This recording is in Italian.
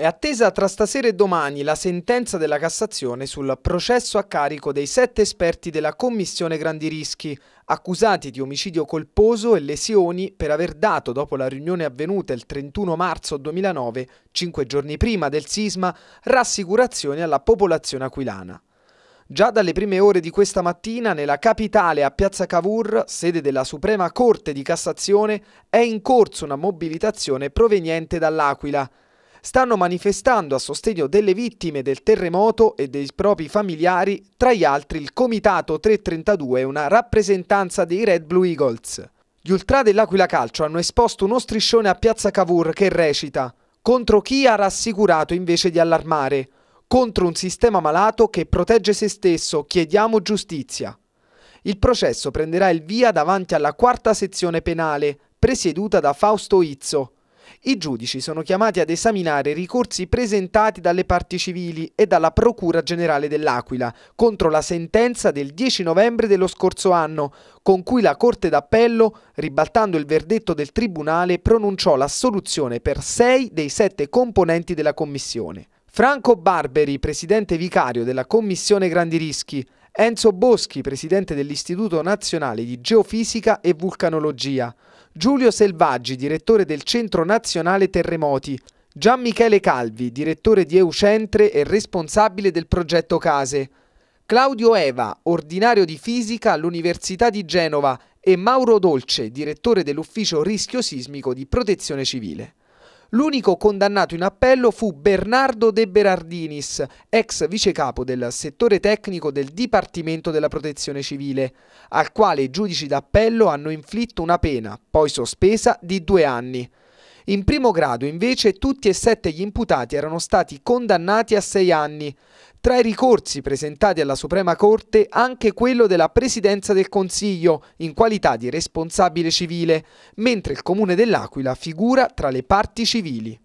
È attesa tra stasera e domani la sentenza della Cassazione sul processo a carico dei sette esperti della Commissione Grandi Rischi, accusati di omicidio colposo e lesioni per aver dato, dopo la riunione avvenuta il 31 marzo 2009, cinque giorni prima del sisma, rassicurazioni alla popolazione aquilana. Già dalle prime ore di questa mattina nella capitale a Piazza Cavour, sede della Suprema Corte di Cassazione, è in corso una mobilitazione proveniente dall'Aquila, stanno manifestando a sostegno delle vittime del terremoto e dei propri familiari, tra gli altri il Comitato 332 e una rappresentanza dei Red Blue Eagles. Gli ultra dell'Aquila Calcio hanno esposto uno striscione a Piazza Cavour che recita contro chi ha rassicurato invece di allarmare, contro un sistema malato che protegge se stesso, chiediamo giustizia. Il processo prenderà il via davanti alla quarta sezione penale, presieduta da Fausto Izzo, i giudici sono chiamati ad esaminare ricorsi presentati dalle parti civili e dalla Procura Generale dell'Aquila contro la sentenza del 10 novembre dello scorso anno, con cui la Corte d'Appello, ribaltando il verdetto del Tribunale, pronunciò l'assoluzione per sei dei sette componenti della Commissione. Franco Barberi, presidente vicario della Commissione Grandi Rischi, Enzo Boschi, presidente dell'Istituto Nazionale di Geofisica e Vulcanologia, Giulio Selvaggi, direttore del Centro Nazionale Terremoti, Gian Michele Calvi, direttore di Eucentre e responsabile del progetto Case, Claudio Eva, ordinario di fisica all'Università di Genova e Mauro Dolce, direttore dell'Ufficio Rischio Sismico di Protezione Civile. L'unico condannato in appello fu Bernardo De Berardinis, ex vicecapo del settore tecnico del Dipartimento della Protezione Civile, al quale i giudici d'appello hanno inflitto una pena, poi sospesa, di due anni. In primo grado, invece, tutti e sette gli imputati erano stati condannati a sei anni. Tra i ricorsi presentati alla Suprema Corte anche quello della Presidenza del Consiglio in qualità di responsabile civile, mentre il Comune dell'Aquila figura tra le parti civili.